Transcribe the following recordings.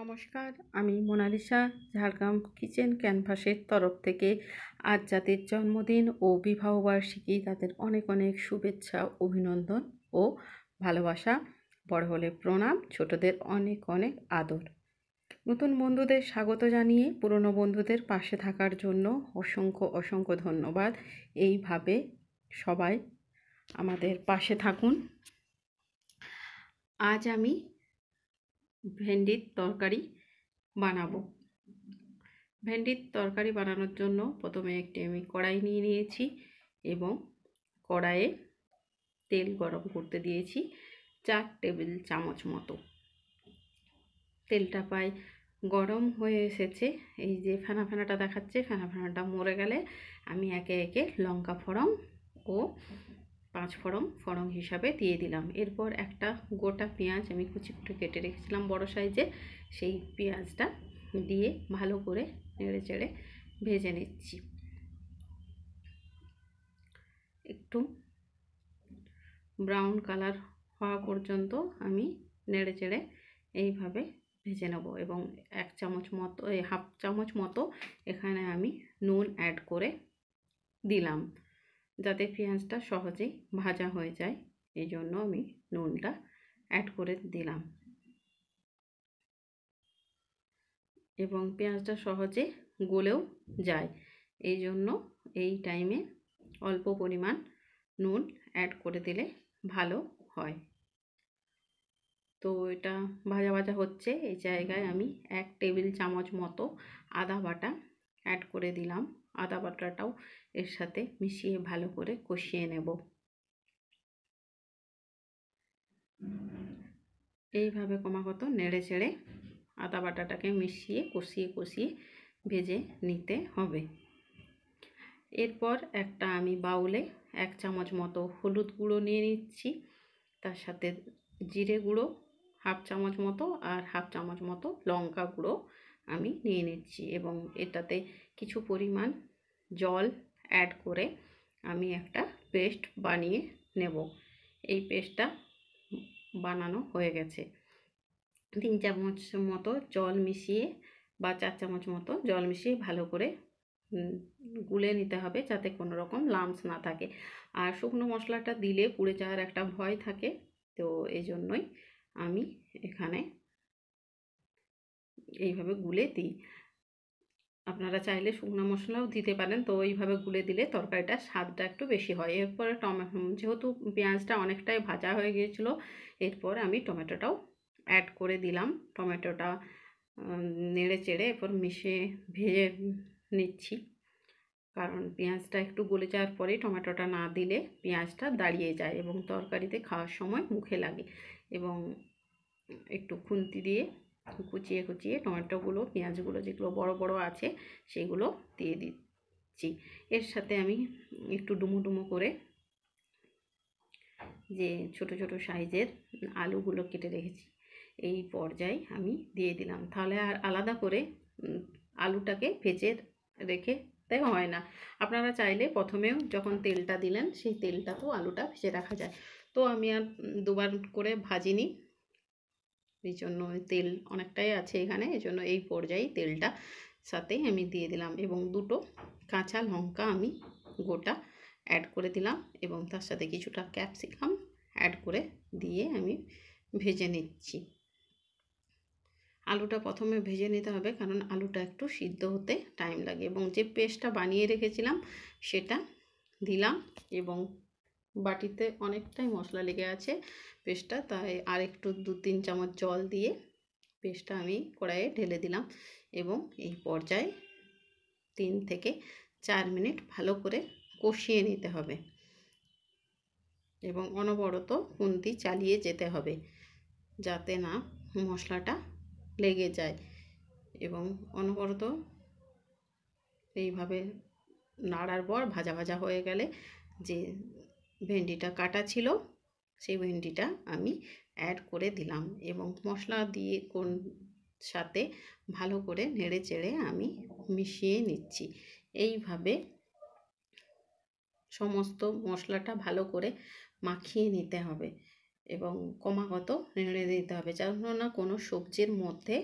নমস্কার আমি Mona Lisa Jhargram kitchen ক্যানভাসের তরফ থেকে আজ যাদের জন্মদিন ও বিবাহবার্ষিকী তাদের অনেক অনেক শুভেচ্ছা অভিনন্দন ও ভালোবাসা বড় হলে প্রণাম ছোটদের অনেক অনেক আদর নতুন বন্ধুদের স্বাগত জানিয়ে পুরনো বন্ধুদের পাশে থাকার জন্য অসংখ্য অসংখ্য ধন্যবাদ এইভাবে সবাই আমাদের পাশে থাকুন আজ আমি ভেন্ডির তরকারি বানাবো ভেন্ডির তরকারি বানানোর জন্য প্রথমে একটি আমি কড়াই নিয়ে নিয়েছি এবং কড়াইয়ে তেল গরম করতে দিয়েছি চার টেবিল চামচ মতো তেলটা প্রায় গরম হয়ে এসেছে এই যে ফেনা ফেনাটা দেখাচ্ছে ফেনা ফেনাটা মরে গেলে আমি একে একে লঙ্কা ফোড়ন ও পাঁচ ফড়ং ফড়ং হিসাবে দিয়ে দিলাম এরপর একটা গোটা পেঁয়াজ আমি কুচি একটু কেটে রেখেছিলাম বড় সাইজে সেই পেঁয়াজটা দিয়ে ভালো করে নেড়ে চেড়ে ভেজে নিচ্ছি একটু ব্রাউন কালার হওয়া পর্যন্ত আমি নেড়ে চেড়ে এইভাবে ভেজে নেব এবং এক চামচ মতো এই হাফ চামচ মতো এখানে আমি নুন অ্যাড করে দিলাম যাতে পেঁয়াজটা সহজেই ভাজা হয়ে যায় এই জন্য আমি নুনটা অ্যাড করে দিলাম এবং পেঁয়াজটা সহজে গলেও যায় এই জন্য এই টাইমে অল্প পরিমাণ নুন অ্যাড করে দিলে ভালো হয় তো এটা ভাজা ভাজা হচ্ছে এই জায়গায় আমি এক টেবিল চামচ মতো আদা বাটা অ্যাড করে দিলাম আদা বাটাটাও এর সাথে মিশিয়ে ভালো করে কষিয়ে নেব এইভাবে ক্রমাগত নেড়ে চেড়ে আদা বাটাটাকে মিশিয়ে কষিয়ে কষিয়ে ভেজে নিতে হবে এরপর একটা আমি বাউলে এক চামচ মতো হলুদ গুঁড়ো নিয়ে নিচ্ছি তার সাথে জিরে গুঁড়ো হাফ চামচ মতো আর হাফ চামচ মতো লঙ্কা গুঁড়ো আমি নিয়ে নিচ্ছি এবং এটাতে কিছু পরিমাণ জল অ্যাড করে আমি একটা পেস্ট বানিয়ে নেব এই পেস্টটা বানানো হয়ে গেছে তিন চামচ মতো জল মিশিয়ে বা চার চামচ মতো জল মিশিয়ে ভালো করে গুলে নিতে হবে যাতে কোনো রকম লামস না থাকে আর শুকনো মশলাটা দিলে পুড়ে যাওয়ার একটা ভয় থাকে তো এই জন্যই আমি এখানে এইভাবে গুলে দিই আপনারা চাইলে শুকনো মশলাও দিতে পারেন তো এইভাবে গুলে দিলে তরকারিটা স্বাদটা একটু বেশি হয় এরপরে টমেটো যেহেতু পেঁয়াজটা অনেকটাই ভাজা হয়ে গিয়েছিলো এরপর আমি টমেটোটাও অ্যাড করে দিলাম টমেটোটা নেড়ে চেড়ে এরপর মিশে ভেজে নিচ্ছি কারণ পেঁয়াজটা একটু গলে যাওয়ার পরে টমেটোটা না দিলে পেঁয়াজটা দাঁড়িয়ে যায় এবং তরকারিতে খাওয়ার সময় মুখে লাগে এবং একটু খুন্তি দিয়ে কুচিয়ে কুচিয়ে টমেটোগুলো পেঁয়াজগুলো যেগুলো বড় বড় আছে সেগুলো দিয়ে দিচ্ছি এর সাথে আমি একটু ডুমো ডুমো করে যে ছোট ছোট সাইজের আলুগুলো কেটে রেখেছি এই পর্যায়ে আমি দিয়ে দিলাম তাহলে আর আলাদা করে আলুটাকে ভেজে রেখে তাই হয় না আপনারা চাইলে প্রথমেও যখন তেলটা দিলেন সেই তেলটাতেও আলুটা ভেজে রাখা যায় তো আমি আর দুবার করে ভাজিনি এই জন্য তেল অনেকটাই আছে এখানে এই জন্য এই পর্যায়ে তেলটা সাথেই আমি দিয়ে দিলাম এবং দুটো কাঁচা লঙ্কা আমি গোটা অ্যাড করে দিলাম এবং তার সাথে কিছুটা ক্যাপসিকাম অ্যাড করে দিয়ে আমি ভেজে নিচ্ছি আলুটা প্রথমে ভেজে নিতে হবে কারণ আলুটা একটু সিদ্ধ হতে টাইম লাগে এবং যে পেস্টটা বানিয়ে রেখেছিলাম সেটা দিলাম এবং বাটিতে অনেকটাই মশলা লেগে আছে পেস্টটা তাই আর একটু দু তিন চামচ জল দিয়ে পেস্টটা আমি কড়াইয়ে ঢেলে দিলাম এবং এই পর্যায়ে তিন থেকে চার মিনিট ভালো করে কষিয়ে নিতে হবে এবং অনবরত কুন্তি চালিয়ে যেতে হবে যাতে না মশলাটা লেগে যায় এবং অনবরত এইভাবে নাড়ার পর ভাজা ভাজা হয়ে গেলে যে ভেন্ডিটা কাটা ছিল সেই ভেন্ডিটা আমি অ্যাড করে দিলাম এবং মশলা দিয়ে কোন সাথে ভালো করে নেড়ে চেড়ে আমি মিশিয়ে নিচ্ছি এইভাবে সমস্ত মশলাটা ভালো করে মাখিয়ে নিতে হবে এবং কমাগত নেড়ে দিতে হবে যেন না কোনো সবজির মধ্যে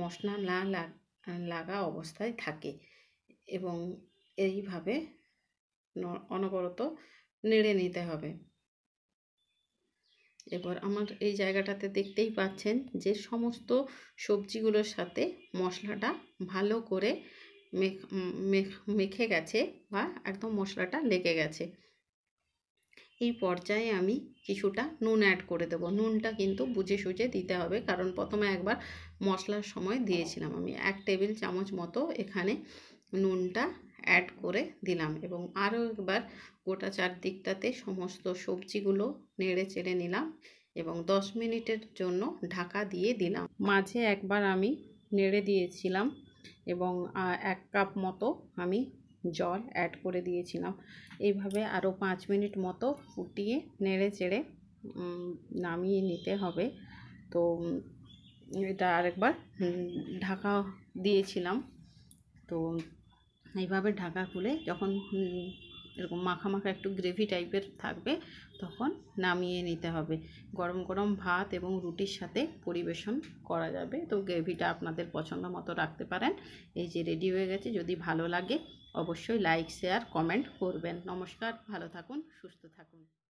মশলা না লাগা অবস্থায় থাকে এবং এইভাবে অনবরত নেড়ে নিতে হবে এবার আমার এই জায়গাটাতে দেখতেই পাচ্ছেন যে সমস্ত সবজিগুলোর সাথে মশলাটা ভালো করে মেখে গেছে বা একদম মশলাটা লেগে গেছে এই পর্যায়ে আমি কিছুটা নুন অ্যাড করে দেব নুনটা কিন্তু বুঝে সুঝে দিতে হবে কারণ প্রথমে একবার মশলার সময় দিয়েছিলাম আমি এক টেবিল চামচ মতো এখানে নুনটা অ্যাড করে দিলাম এবং আরও একবার গোটা চারদিকটাতে সমস্ত সবজিগুলো নেড়ে চেড়ে নিলাম এবং দশ মিনিটের জন্য ঢাকা দিয়ে দিলাম মাঝে একবার আমি নেড়ে দিয়েছিলাম এবং এক কাপ মতো আমি জল অ্যাড করে দিয়েছিলাম এইভাবে আরও পাঁচ মিনিট মতো ফুটিয়ে নেড়ে চেড়ে নামিয়ে নিতে হবে তো এটা আরেকবার ঢাকা দিয়েছিলাম তো এইভাবে ঢাকা খুলে যখন এরকম মাখা মাখা একটু গ্রেভি টাইপের থাকবে তখন নামিয়ে নিতে হবে গরম গরম ভাত এবং রুটির সাথে পরিবেশন করা যাবে তো গ্রেভিটা আপনাদের পছন্দ মতো রাখতে পারেন এই যে রেডি হয়ে গেছে যদি ভালো লাগে অবশ্যই লাইক শেয়ার কমেন্ট করবেন নমস্কার ভালো থাকুন সুস্থ থাকুন